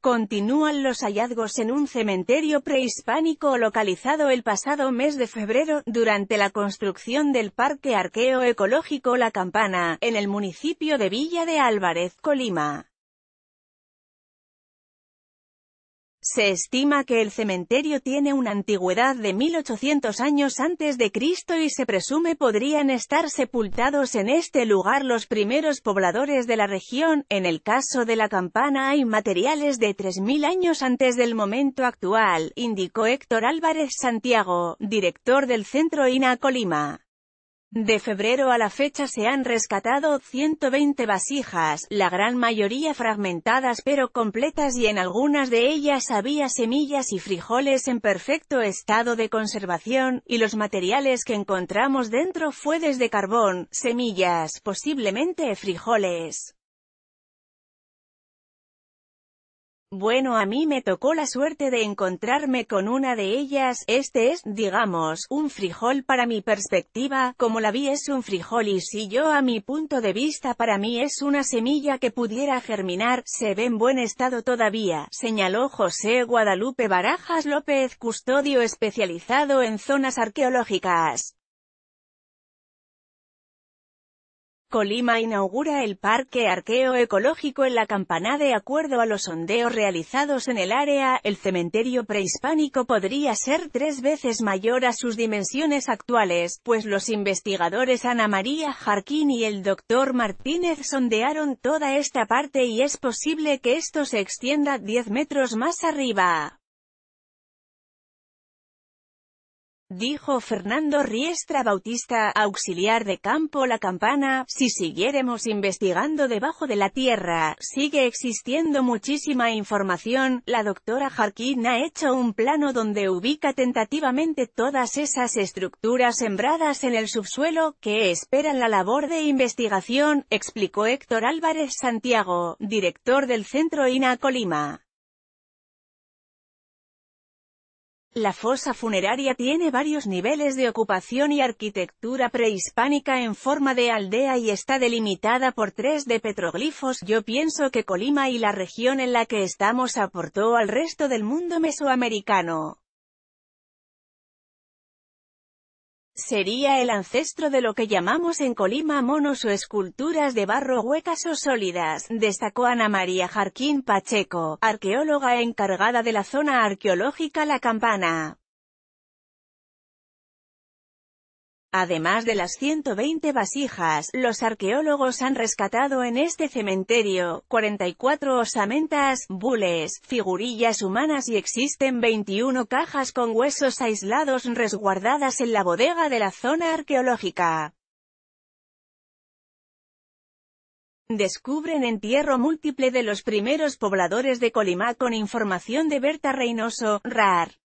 Continúan los hallazgos en un cementerio prehispánico localizado el pasado mes de febrero, durante la construcción del Parque Arqueo Ecológico La Campana, en el municipio de Villa de Álvarez, Colima. Se estima que el cementerio tiene una antigüedad de 1800 años antes de Cristo y se presume podrían estar sepultados en este lugar los primeros pobladores de la región. En el caso de la campana hay materiales de 3000 años antes del momento actual, indicó Héctor Álvarez Santiago, director del Centro INA Colima. De febrero a la fecha se han rescatado 120 vasijas, la gran mayoría fragmentadas pero completas y en algunas de ellas había semillas y frijoles en perfecto estado de conservación, y los materiales que encontramos dentro fue desde carbón, semillas, posiblemente frijoles. Bueno a mí me tocó la suerte de encontrarme con una de ellas, este es, digamos, un frijol para mi perspectiva, como la vi es un frijol y si yo a mi punto de vista para mí es una semilla que pudiera germinar, se ve en buen estado todavía, señaló José Guadalupe Barajas López Custodio especializado en zonas arqueológicas. Colima inaugura el Parque Arqueo Ecológico en la Campanada, de acuerdo a los sondeos realizados en el área, el cementerio prehispánico podría ser tres veces mayor a sus dimensiones actuales, pues los investigadores Ana María Jarquín y el doctor Martínez sondearon toda esta parte y es posible que esto se extienda 10 metros más arriba. Dijo Fernando Riestra Bautista, auxiliar de campo La Campana, si siguiéremos investigando debajo de la tierra, sigue existiendo muchísima información, la doctora Jarquín ha hecho un plano donde ubica tentativamente todas esas estructuras sembradas en el subsuelo, que esperan la labor de investigación, explicó Héctor Álvarez Santiago, director del Centro INA Colima. La fosa funeraria tiene varios niveles de ocupación y arquitectura prehispánica en forma de aldea y está delimitada por tres de petroglifos. Yo pienso que Colima y la región en la que estamos aportó al resto del mundo mesoamericano. Sería el ancestro de lo que llamamos en Colima monos o esculturas de barro huecas o sólidas, destacó Ana María Jarquín Pacheco, arqueóloga encargada de la zona arqueológica La Campana. Además de las 120 vasijas, los arqueólogos han rescatado en este cementerio 44 osamentas, bules, figurillas humanas y existen 21 cajas con huesos aislados resguardadas en la bodega de la zona arqueológica. Descubren entierro múltiple de los primeros pobladores de Colimá con información de Berta Reynoso, RAR.